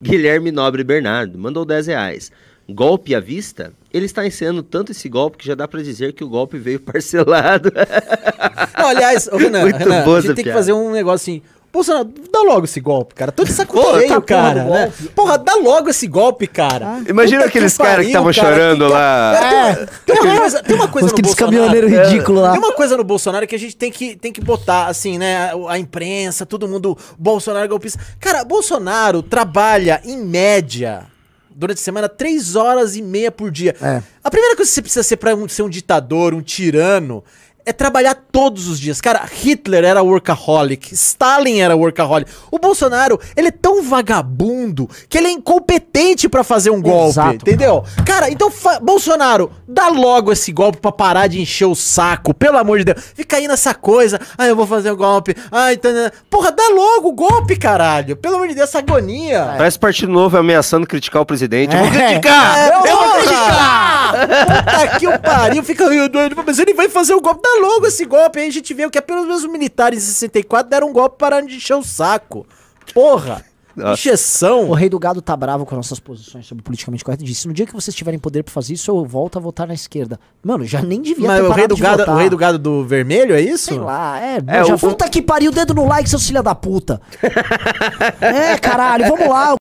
Guilherme Nobre Bernardo mandou 10 reais. Golpe à vista? Ele está ensinando tanto esse golpe que já dá para dizer que o golpe veio parcelado. Não, aliás, Renan, Renan a gente tem piada. que fazer um negócio assim. Bolsonaro, dá logo esse golpe, cara. Tô de saco Pô, feio, tá cara. Porra, né? porra, dá logo esse golpe, cara. Ah, Imagina aqueles caras que estavam cara, chorando que, lá. É, tem, é. tem uma coisa, tem uma coisa Aqueles caminhoneiros é. ridículos lá. Tem uma coisa no Bolsonaro que a gente tem que, tem que botar, assim, né? A imprensa, todo mundo. Bolsonaro é golpista. Cara, Bolsonaro trabalha, em média, durante a semana, três horas e meia por dia. É. A primeira coisa que você precisa ser pra um, ser um ditador, um tirano, é trabalhar todos os dias. Cara, Hitler era workaholic, Stalin era workaholic. O Bolsonaro, ele é tão vagabundo que ele é incompetente para fazer um golpe, Exato, entendeu? Cara, cara então Bolsonaro, dá logo esse golpe para parar de encher o saco, pelo amor de Deus. Fica aí nessa coisa. Ah, eu vou fazer o um golpe. Ah, então, porra, dá logo o golpe, caralho. Pelo amor de Deus, essa agonia. Parece Partido Novo ameaçando criticar o presidente. É. é. Eu vou criticar. É, eu, eu vou criticar. Puta que o pariu, fica meio doido. Mas ele vai fazer o um golpe. dá logo esse golpe. Aí a gente vê que apenas é, mesmo os militares em 64 deram um golpe para de encher o saco. Porra! Injeção. O rei do gado tá bravo com nossas posições sobre politicamente correto. Disse: no dia que vocês tiverem poder pra fazer isso, eu volto a votar na esquerda. Mano, já nem devia Mas ter o rei do gado, votar. o rei do gado do vermelho, é isso? Sei lá, é. é já, o... Puta que pariu, dedo no like, seus filha da puta. é, caralho, vamos lá.